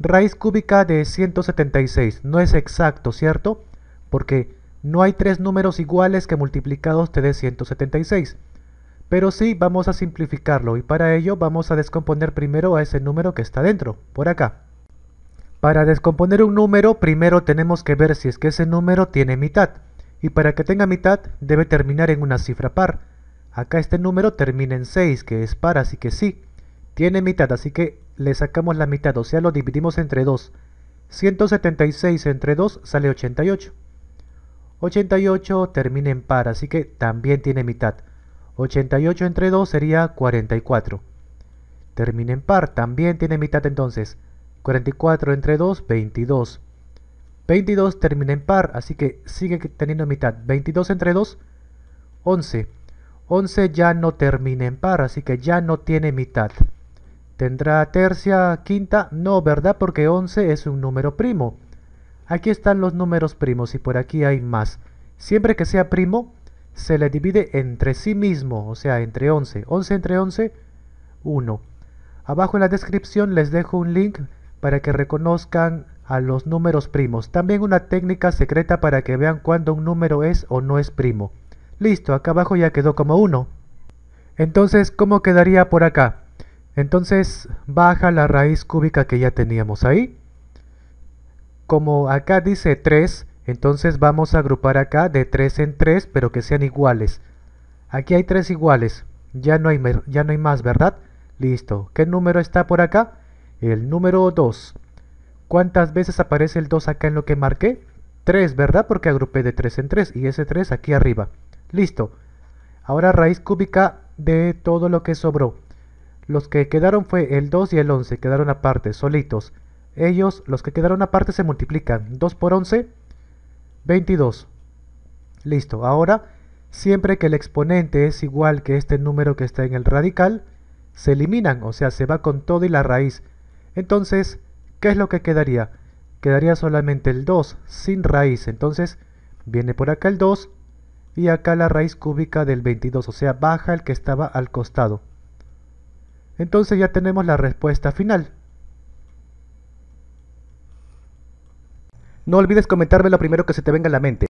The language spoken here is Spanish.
Raíz cúbica de 176 no es exacto, ¿cierto? Porque no hay tres números iguales que multiplicados te dé 176. Pero sí vamos a simplificarlo y para ello vamos a descomponer primero a ese número que está dentro, por acá. Para descomponer un número primero tenemos que ver si es que ese número tiene mitad. Y para que tenga mitad debe terminar en una cifra par. Acá este número termina en 6 que es par así que sí. Tiene mitad, así que le sacamos la mitad, o sea, lo dividimos entre 2. 176 entre 2 sale 88. 88 termina en par, así que también tiene mitad. 88 entre 2 sería 44. Termina en par, también tiene mitad entonces. 44 entre 2, 22. 22 termina en par, así que sigue teniendo mitad. 22 entre 2, 11. 11 ya no termina en par, así que ya no tiene mitad. Tendrá tercia, quinta, no, ¿verdad? Porque 11 es un número primo. Aquí están los números primos y por aquí hay más. Siempre que sea primo, se le divide entre sí mismo, o sea, entre 11. 11 entre 11, 1. Abajo en la descripción les dejo un link para que reconozcan a los números primos. También una técnica secreta para que vean cuándo un número es o no es primo. Listo, acá abajo ya quedó como 1. Entonces, ¿cómo quedaría por acá? Entonces baja la raíz cúbica que ya teníamos ahí. Como acá dice 3, entonces vamos a agrupar acá de 3 en 3, pero que sean iguales. Aquí hay 3 iguales, ya no hay, ya no hay más, ¿verdad? Listo. ¿Qué número está por acá? El número 2. ¿Cuántas veces aparece el 2 acá en lo que marqué? 3, ¿verdad? Porque agrupé de 3 en 3 y ese 3 aquí arriba. Listo. Ahora raíz cúbica de todo lo que sobró. Los que quedaron fue el 2 y el 11, quedaron aparte, solitos. Ellos, los que quedaron aparte, se multiplican. 2 por 11, 22. Listo, ahora, siempre que el exponente es igual que este número que está en el radical, se eliminan, o sea, se va con todo y la raíz. Entonces, ¿qué es lo que quedaría? Quedaría solamente el 2, sin raíz. Entonces, viene por acá el 2 y acá la raíz cúbica del 22, o sea, baja el que estaba al costado. Entonces ya tenemos la respuesta final. No olvides comentarme lo primero que se te venga a la mente.